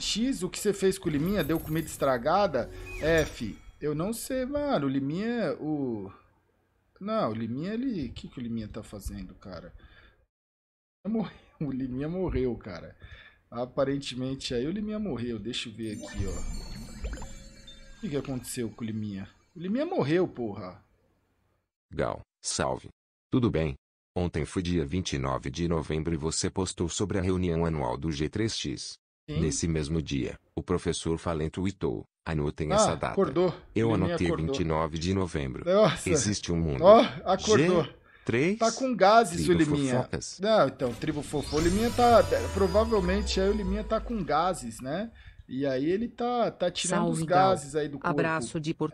X, o que você fez com o Liminha? Deu comida estragada? É, F, eu não sei, mano. O Liminha, o... Não, o Liminha, ele... O que, que o Liminha tá fazendo, cara? Morreu. O Liminha morreu, cara. Aparentemente aí o Liminha morreu. Deixa eu ver aqui, ó. O que, que aconteceu com o Liminha? O Liminha morreu, porra. Gal, salve. Tudo bem? Ontem foi dia 29 de novembro e você postou sobre a reunião anual do G3X. Nesse mesmo dia, o professor Falento tweetou, anotem ah, essa data. acordou. Eu anotei acordou. 29 de novembro. Nossa. Existe um mundo. Ó, oh, acordou. G Tá com gases o Liminha. Fofocas. Não, então, tribo fofo. O Liminha tá. Provavelmente aí o Liminha tá com gases, né? E aí ele tá, tá tirando Salve, os gases aí do corpo. Abraço de por...